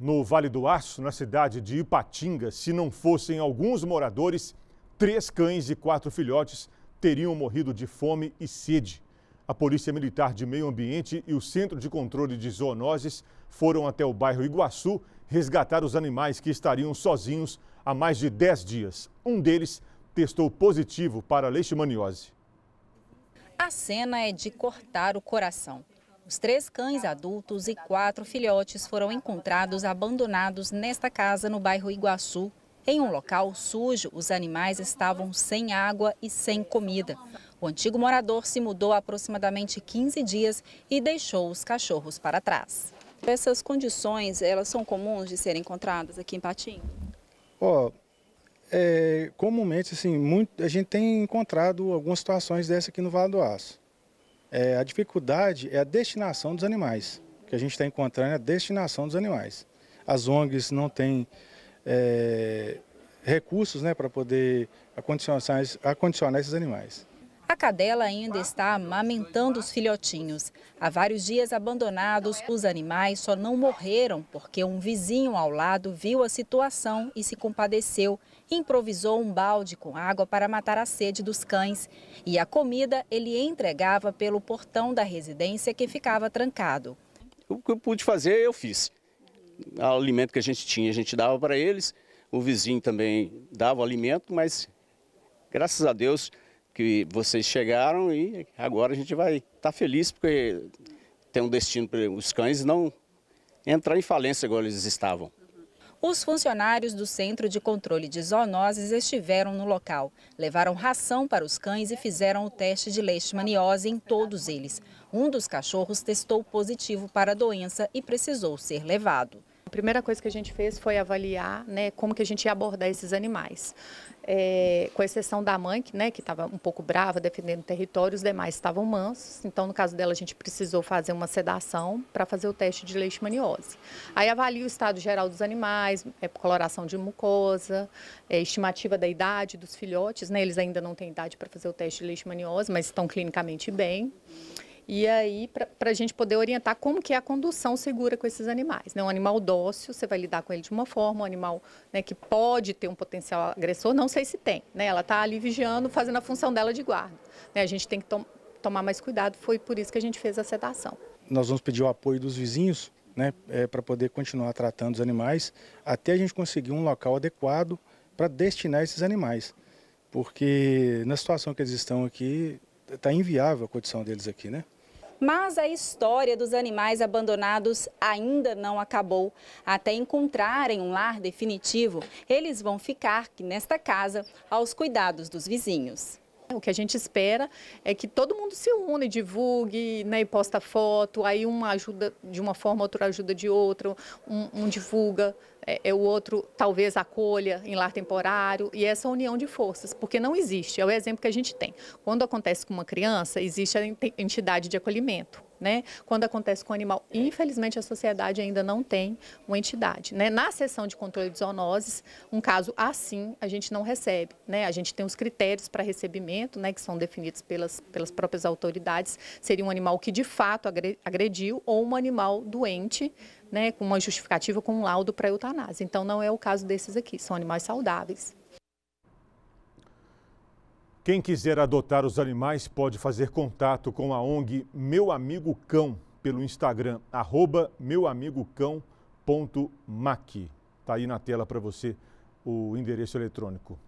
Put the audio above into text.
no Vale do Aço, na cidade de Ipatinga, se não fossem alguns moradores, três cães e quatro filhotes teriam morrido de fome e sede. A Polícia Militar de Meio Ambiente e o Centro de Controle de Zoonoses foram até o bairro Iguaçu resgatar os animais que estariam sozinhos há mais de 10 dias. Um deles testou positivo para leishmaniose. A cena é de cortar o coração. Os três cães adultos e quatro filhotes foram encontrados abandonados nesta casa no bairro Iguaçu. Em um local sujo, os animais estavam sem água e sem comida. O antigo morador se mudou há aproximadamente 15 dias e deixou os cachorros para trás. Essas condições, elas são comuns de serem encontradas aqui em Patim? oh, é, comumente, assim, muito, a gente tem encontrado algumas situações dessa aqui no Vale do Aço é, a dificuldade é a destinação dos animais, que a gente está encontrando é a destinação dos animais. As ONGs não têm é, recursos né, para poder acondicionar, acondicionar esses animais. A cadela ainda está amamentando os filhotinhos. Há vários dias abandonados, os animais só não morreram porque um vizinho ao lado viu a situação e se compadeceu. Improvisou um balde com água para matar a sede dos cães. E a comida ele entregava pelo portão da residência que ficava trancado. O que eu pude fazer, eu fiz. O alimento que a gente tinha, a gente dava para eles. O vizinho também dava o alimento, mas graças a Deus que vocês chegaram e agora a gente vai estar tá feliz porque tem um destino para os cães não entrar em falência igual eles estavam. Os funcionários do Centro de Controle de Zoonoses estiveram no local, levaram ração para os cães e fizeram o teste de leishmaniose em todos eles. Um dos cachorros testou positivo para a doença e precisou ser levado. A primeira coisa que a gente fez foi avaliar né, como que a gente ia abordar esses animais. É, com exceção da mãe, que né, estava um pouco brava, defendendo o território, os demais estavam mansos. Então, no caso dela, a gente precisou fazer uma sedação para fazer o teste de leishmaniose. Aí avalia o estado geral dos animais, é, coloração de mucosa, é, estimativa da idade dos filhotes. Né, eles ainda não têm idade para fazer o teste de leishmaniose, mas estão clinicamente bem. E aí, para a gente poder orientar como que é a condução segura com esses animais. Né? Um animal dócil, você vai lidar com ele de uma forma, um animal né, que pode ter um potencial agressor, não sei se tem. Né? Ela está ali vigiando, fazendo a função dela de guarda. Né? A gente tem que tomar mais cuidado, foi por isso que a gente fez a sedação. Nós vamos pedir o apoio dos vizinhos né, é, para poder continuar tratando os animais, até a gente conseguir um local adequado para destinar esses animais. Porque na situação que eles estão aqui, está inviável a condição deles aqui, né? Mas a história dos animais abandonados ainda não acabou. Até encontrarem um lar definitivo, eles vão ficar, nesta casa, aos cuidados dos vizinhos. O que a gente espera é que todo mundo se une, divulgue, né, e posta foto, aí uma ajuda de uma forma, outra ajuda de outra, um, um divulga, é, é, o outro talvez acolha em lar temporário, e essa união de forças, porque não existe, é o exemplo que a gente tem. Quando acontece com uma criança, existe a entidade de acolhimento né? Quando acontece com o animal, infelizmente a sociedade ainda não tem uma entidade, né? Na sessão de controle de zoonoses, um caso assim a gente não recebe, né? A gente tem os critérios para recebimento, né? Que são definidos pelas, pelas próprias autoridades. Seria um animal que de fato agrediu ou um animal doente, né? Com uma justificativa, com um laudo para eutanásia. Então não é o caso desses aqui, são animais saudáveis. Quem quiser adotar os animais pode fazer contato com a ONG Meu Amigo Cão pelo Instagram, arroba meuamigocão.mac. Está aí na tela para você o endereço eletrônico.